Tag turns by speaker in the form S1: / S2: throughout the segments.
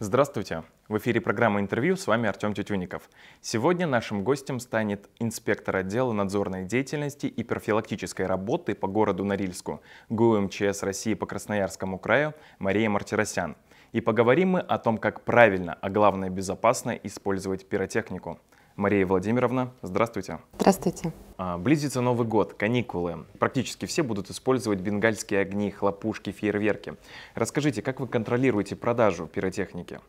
S1: Здравствуйте! В эфире программа «Интервью», с вами Артем Тютюников. Сегодня нашим гостем станет инспектор отдела надзорной деятельности и профилактической работы по городу Норильску ГУ МЧС России по Красноярскому краю Мария Мартиросян. И поговорим мы о том, как правильно, а главное безопасно использовать пиротехнику. Мария Владимировна, здравствуйте. Здравствуйте. А, близится Новый год, каникулы. Практически все будут использовать бенгальские огни, хлопушки, фейерверки. Расскажите, как вы контролируете продажу пиротехники?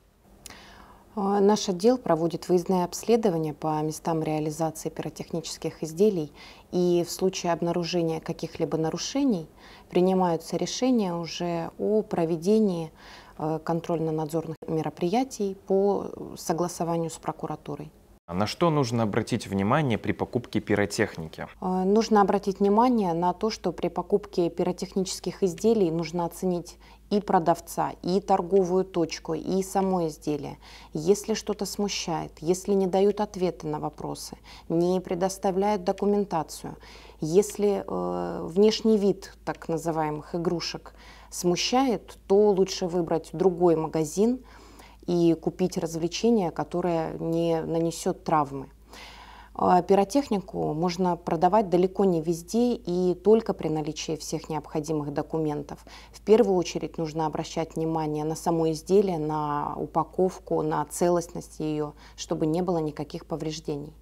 S2: А, наш отдел проводит выездное обследование по местам реализации пиротехнических изделий, и в случае обнаружения каких-либо нарушений принимаются решения уже о проведении э, контрольно-надзорных мероприятий по э, согласованию с прокуратурой.
S1: А на что нужно обратить внимание при покупке пиротехники?
S2: А, нужно обратить внимание на то, что при покупке пиротехнических изделий нужно оценить и продавца, и торговую точку, и само изделие. Если что-то смущает, если не дают ответы на вопросы, не предоставляют документацию, если э, внешний вид так называемых игрушек смущает, то лучше выбрать другой магазин, и купить развлечение, которое не нанесет травмы. А, пиротехнику можно продавать далеко не везде и только при наличии всех необходимых документов. В первую очередь нужно обращать внимание на само изделие, на упаковку, на целостность ее, чтобы не было никаких повреждений.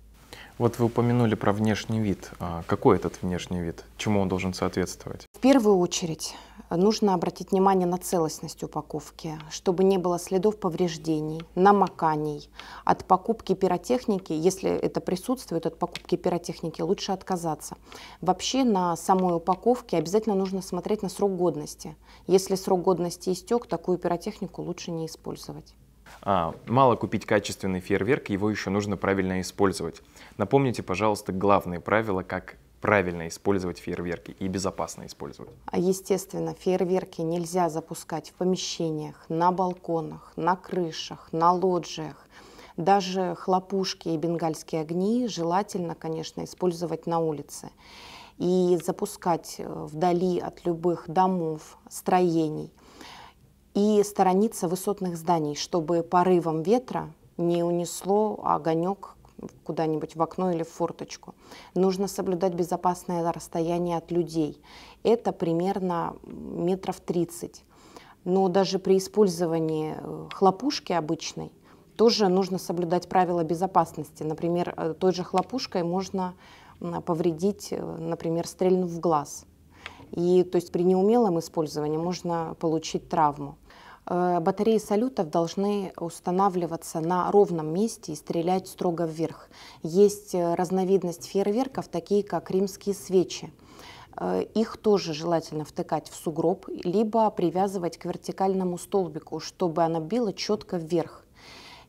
S1: Вот вы упомянули про внешний вид. А какой этот внешний вид? Чему он должен соответствовать?
S2: В первую очередь э, нужно обратить внимание на целостность упаковки, чтобы не было следов повреждений, намоканий. От покупки пиротехники, если это присутствует, от покупки пиротехники лучше отказаться. Вообще на самой упаковке обязательно нужно смотреть на срок годности. Если срок годности истек, такую пиротехнику лучше не использовать.
S1: А, мало купить качественный фейерверк, его еще нужно правильно использовать. Напомните, пожалуйста, главные правила, как правильно использовать фейерверки и безопасно использовать?
S2: А, естественно, фейерверки нельзя запускать в помещениях, на балконах, на крышах, на лоджиях. Даже хлопушки и бенгальские огни желательно, конечно, использовать на улице. И запускать э, вдали от любых домов, строений – и сторониться высотных зданий, чтобы порывом ветра не унесло огонек куда-нибудь в окно или в форточку. Нужно соблюдать безопасное расстояние от людей. Это примерно метров 30. Но даже при использовании э, хлопушки обычной тоже нужно соблюдать правила безопасности. Например, э, той же хлопушкой можно повредить, э, например, стрельнув в глаз. И то есть при неумелом использовании можно получить травму. Э, батареи салютов должны устанавливаться на ровном месте и стрелять строго вверх. Есть э, разновидность фейерверков, такие как римские свечи. Э, их тоже желательно втыкать в сугроб, либо привязывать к вертикальному столбику, чтобы она била четко вверх.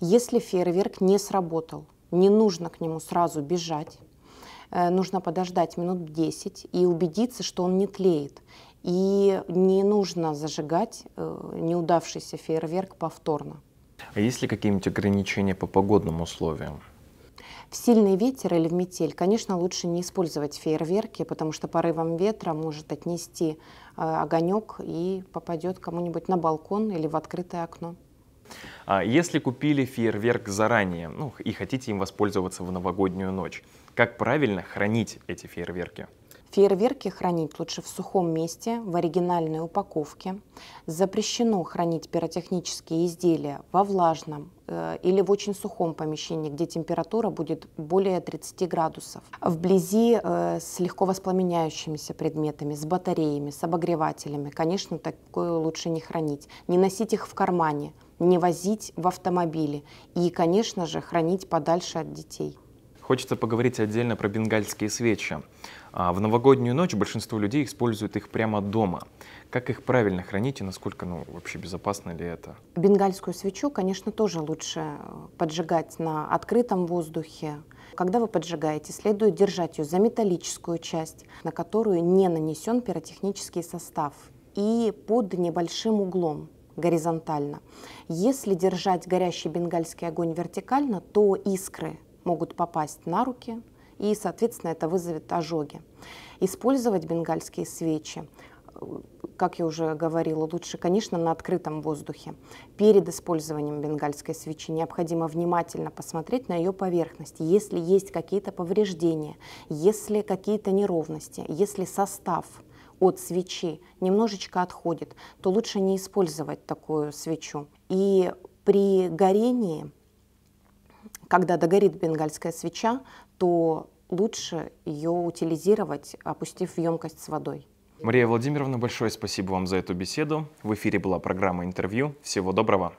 S2: Если фейерверк не сработал, не нужно к нему сразу бежать, нужно подождать минут 10 и убедиться, что он не тлеет. И не нужно зажигать э, неудавшийся фейерверк повторно.
S1: А есть ли какие-нибудь ограничения по погодным условиям?
S2: В сильный ветер или в метель, конечно, лучше не использовать фейерверки, потому что порывом ветра может отнести э, огонек и попадет кому-нибудь на балкон или в открытое окно.
S1: А если купили фейерверк заранее ну, и хотите им воспользоваться в новогоднюю ночь, как правильно хранить эти фейерверки?
S2: Фейерверки хранить лучше в сухом месте, в оригинальной упаковке. Запрещено хранить пиротехнические изделия во влажном э, или в очень сухом помещении, где температура будет более 30 градусов. Вблизи э, с легко воспламеняющимися предметами, с батареями, с обогревателями, конечно, такое лучше не хранить. Не носить их в кармане, не возить в автомобиле и, конечно же, хранить подальше от детей.
S1: Хочется поговорить отдельно про бенгальские свечи. А, в новогоднюю ночь большинство людей используют их прямо дома. Как их правильно хранить и насколько ну, вообще безопасно ли это?
S2: Бенгальскую свечу, конечно, тоже лучше э, поджигать на открытом воздухе. Когда вы поджигаете, следует держать ее за металлическую часть, на которую не нанесен пиротехнический состав, и под небольшим углом горизонтально. Если держать горящий бенгальский огонь вертикально, то искры могут попасть на руки, и, соответственно, это вызовет ожоги. Использовать бенгальские свечи как я уже говорила, лучше, конечно, на открытом воздухе. Перед использованием бенгальской свечи необходимо внимательно посмотреть на ее поверхность. Если есть какие-то повреждения, если какие-то неровности, если состав от свечи немножечко отходит, то лучше не использовать такую свечу. И при горении когда догорит бенгальская свеча, то лучше ее утилизировать, опустив в емкость с водой.
S1: Мария Владимировна, большое спасибо вам за эту беседу. В эфире была программа «Интервью». Всего доброго.